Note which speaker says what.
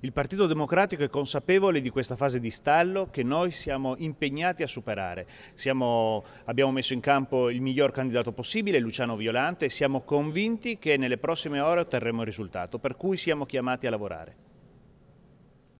Speaker 1: Il Partito Democratico è consapevole di questa fase di stallo che noi siamo impegnati a superare. Siamo, abbiamo messo in campo il miglior candidato possibile, Luciano Violante, e siamo convinti che nelle prossime ore otterremo il risultato, per cui siamo chiamati a lavorare.